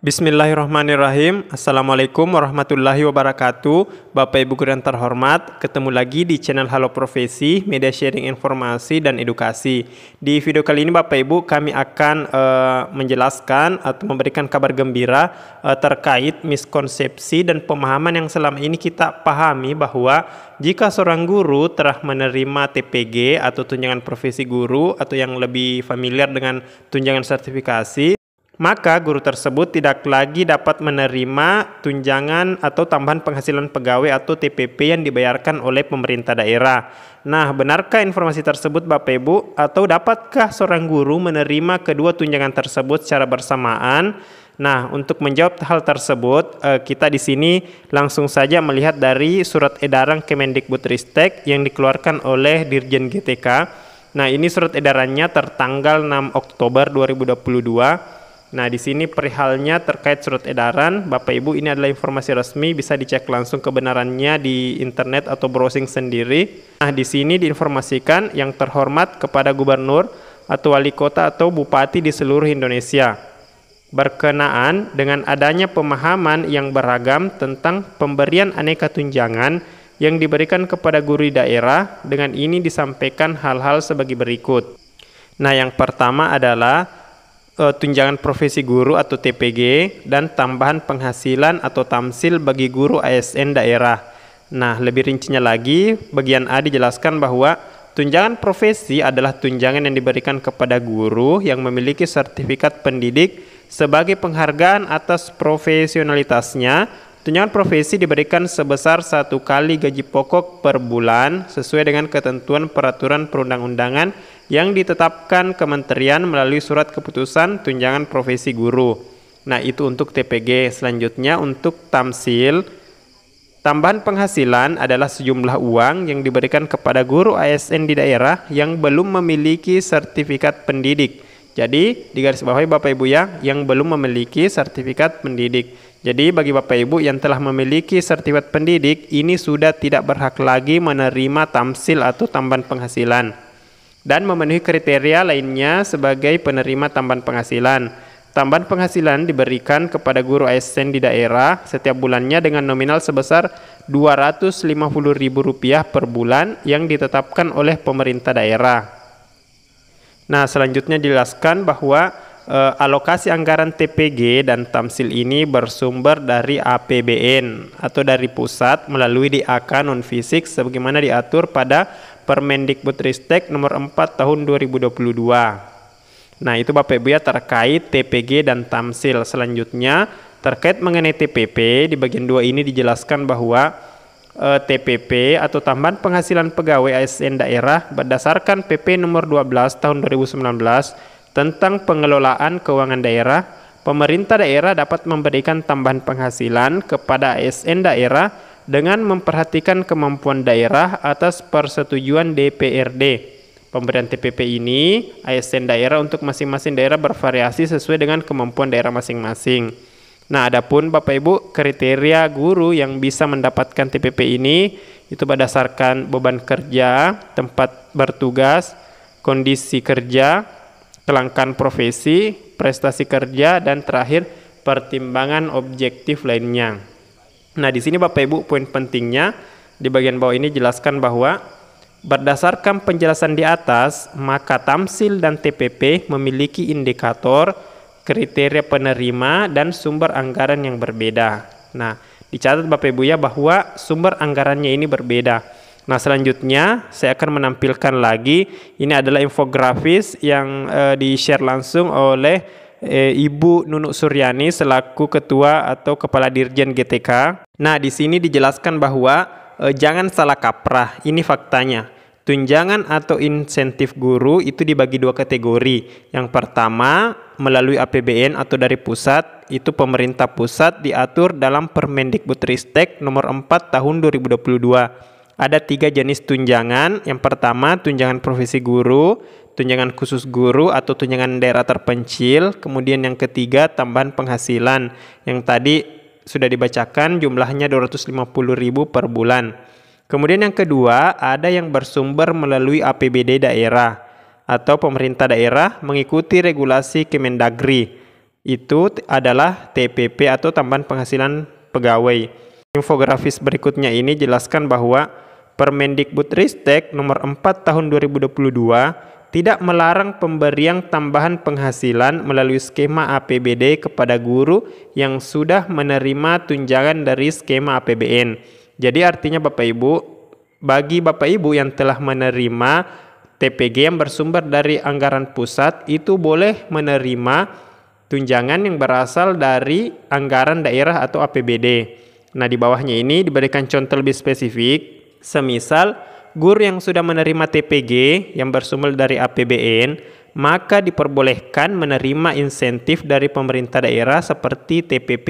Bismillahirrahmanirrahim Assalamualaikum warahmatullahi wabarakatuh Bapak Ibu guru yang terhormat Ketemu lagi di channel Halo Profesi Media sharing informasi dan edukasi Di video kali ini Bapak Ibu Kami akan uh, menjelaskan Atau memberikan kabar gembira uh, Terkait miskonsepsi dan pemahaman Yang selama ini kita pahami Bahwa jika seorang guru Telah menerima TPG Atau tunjangan profesi guru Atau yang lebih familiar dengan tunjangan sertifikasi maka guru tersebut tidak lagi dapat menerima tunjangan atau tambahan penghasilan pegawai atau TPP yang dibayarkan oleh pemerintah daerah. Nah, benarkah informasi tersebut Bapak Ibu atau dapatkah seorang guru menerima kedua tunjangan tersebut secara bersamaan? Nah, untuk menjawab hal tersebut, eh, kita di sini langsung saja melihat dari surat edaran Kemendikbudristek yang dikeluarkan oleh Dirjen GTK. Nah, ini surat edarannya tertanggal 6 Oktober 2022 Nah, di sini perihalnya terkait surat edaran. Bapak Ibu, ini adalah informasi resmi, bisa dicek langsung kebenarannya di internet atau browsing sendiri. Nah, di sini diinformasikan yang terhormat kepada gubernur atau wali kota atau bupati di seluruh Indonesia. Berkenaan dengan adanya pemahaman yang beragam tentang pemberian aneka tunjangan yang diberikan kepada guru di daerah, dengan ini disampaikan hal-hal sebagai berikut. Nah, yang pertama adalah uh, tunjangan profesi guru atau TPG dan tambahan penghasilan atau tamsil bagi guru ASN daerah. Nah, lebih rincinya lagi, bagian A dijelaskan bahwa tunjangan profesi adalah tunjangan yang diberikan kepada guru yang memiliki sertifikat pendidik sebagai penghargaan atas profesionalitasnya. Tunjangan profesi diberikan sebesar satu kali gaji pokok per bulan sesuai dengan ketentuan peraturan perundang-undangan yang ditetapkan kementerian melalui surat keputusan tunjangan profesi guru. Nah, itu untuk TPG. Selanjutnya untuk tamsil Tambahan penghasilan adalah sejumlah uang yang diberikan kepada guru ASN di daerah yang belum memiliki sertifikat pendidik. Jadi, di garis bawah Bapak Ibu ya, yang belum memiliki sertifikat pendidik. Jadi, bagi Bapak Ibu yang telah memiliki sertifikat pendidik, ini sudah tidak berhak lagi menerima tamsil atau tambahan penghasilan dan memenuhi kriteria lainnya sebagai penerima tambahan penghasilan. Tambahan penghasilan diberikan kepada guru ASN di daerah setiap bulannya dengan nominal sebesar Rp250.000 per bulan yang ditetapkan oleh pemerintah daerah. Nah, selanjutnya dijelaskan bahwa e, alokasi anggaran TPG dan Tamsil ini bersumber dari APBN atau dari pusat melalui DAK non fisik sebagaimana diatur pada Permendikbudristek nomor 4 tahun 2022. Nah, itu Bapak Ibu ya terkait TPG dan tamsil. Selanjutnya, terkait mengenai TPP di bagian 2 ini dijelaskan bahwa eh, TPP atau tambahan penghasilan pegawai ASN daerah berdasarkan PP nomor 12 tahun 2019 tentang pengelolaan keuangan daerah, pemerintah daerah dapat memberikan tambahan penghasilan kepada ASN daerah dengan memperhatikan kemampuan daerah atas persetujuan DPRD. Pemberian TPP ini ASN daerah untuk masing-masing daerah bervariasi sesuai dengan kemampuan daerah masing-masing. Nah, adapun Bapak Ibu kriteria guru yang bisa mendapatkan TPP ini itu berdasarkan beban kerja, tempat bertugas, kondisi kerja, kelangkaan profesi, prestasi kerja dan terakhir pertimbangan objektif lainnya. Nah, di sini Bapak Ibu poin pentingnya di bagian bawah ini jelaskan bahwa berdasarkan penjelasan di atas, maka tamsil dan TPP memiliki indikator, kriteria penerima dan sumber anggaran yang berbeda. Nah, dicatat Bapak Ibu ya bahwa sumber anggarannya ini berbeda. Nah, selanjutnya saya akan menampilkan lagi ini adalah infografis yang e, di-share langsung oleh Eh, Ibu Nunuk Suryani selaku ketua atau kepala dirjen GTK. Nah, di sini dijelaskan bahwa eh, jangan salah kaprah, ini faktanya. Tunjangan atau insentif guru itu dibagi dua kategori. Yang pertama, melalui APBN atau dari pusat, itu pemerintah pusat diatur dalam Permendikbudristek nomor 4 tahun 2022. Ada tiga jenis tunjangan. Yang pertama, tunjangan profesi guru tunjangan khusus guru atau tunjangan daerah terpencil. Kemudian yang ketiga tambahan penghasilan yang tadi sudah dibacakan jumlahnya 250.000 per bulan. Kemudian yang kedua, ada yang bersumber melalui APBD daerah atau pemerintah daerah mengikuti regulasi Kemendagri. Itu adalah TPP atau tambahan penghasilan pegawai. Infografis berikutnya ini jelaskan bahwa Permendikbudristek nomor 4 tahun 2022 tidak melarang pemberian tambahan penghasilan melalui skema APBD kepada guru yang sudah menerima tunjangan dari skema APBN. Jadi artinya Bapak Ibu, bagi Bapak Ibu yang telah menerima TPG yang bersumber dari anggaran pusat itu boleh menerima tunjangan yang berasal dari anggaran daerah atau APBD. Nah, di bawahnya ini diberikan contoh lebih spesifik, semisal guru yang sudah menerima TPG yang bersumber dari APBN maka diperbolehkan menerima insentif dari pemerintah daerah seperti TPP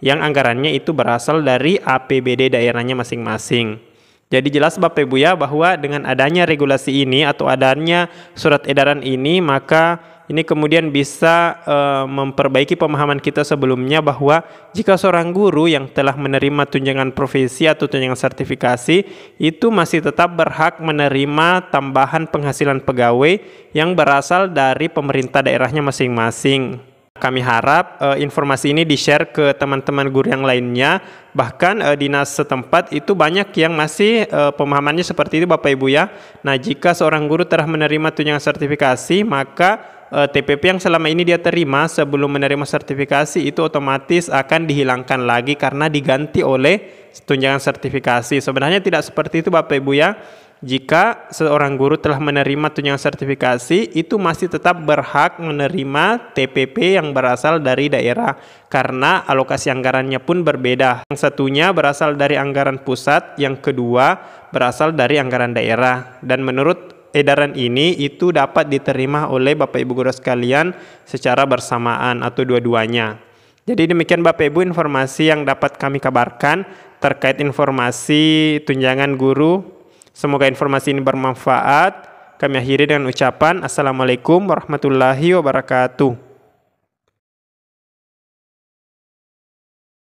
yang anggarannya itu berasal dari APBD daerahnya masing-masing. Jadi jelas Bapak Ibu ya bahwa dengan adanya regulasi ini atau adanya surat edaran ini maka ini kemudian bisa e, memperbaiki pemahaman kita sebelumnya bahwa jika seorang guru yang telah menerima tunjangan profesi atau tunjangan sertifikasi itu masih tetap berhak menerima tambahan penghasilan pegawai yang berasal dari pemerintah daerahnya masing-masing. Kami harap uh, informasi ini di-share ke teman-teman guru yang lainnya. Bahkan uh, dinas setempat itu banyak yang masih uh, pemahamannya seperti itu Bapak Ibu ya. Nah, jika seorang guru telah menerima tunjangan sertifikasi, maka uh, TPP yang selama ini dia terima sebelum menerima sertifikasi itu otomatis akan dihilangkan lagi karena diganti oleh tunjangan sertifikasi. Sebenarnya tidak seperti itu Bapak Ibu ya jika seorang guru telah menerima tunjangan sertifikasi itu masih tetap berhak menerima TPP yang berasal dari daerah karena alokasi anggarannya pun berbeda. Yang satunya berasal dari anggaran pusat, yang kedua berasal dari anggaran daerah. Dan menurut edaran ini itu dapat diterima oleh Bapak Ibu guru sekalian secara bersamaan atau dua-duanya. Jadi demikian Bapak Ibu informasi yang dapat kami kabarkan terkait informasi tunjangan guru Semoga informasi ini bermanfaat. Kami akhiri dengan ucapan Assalamualaikum warahmatullahi wabarakatuh.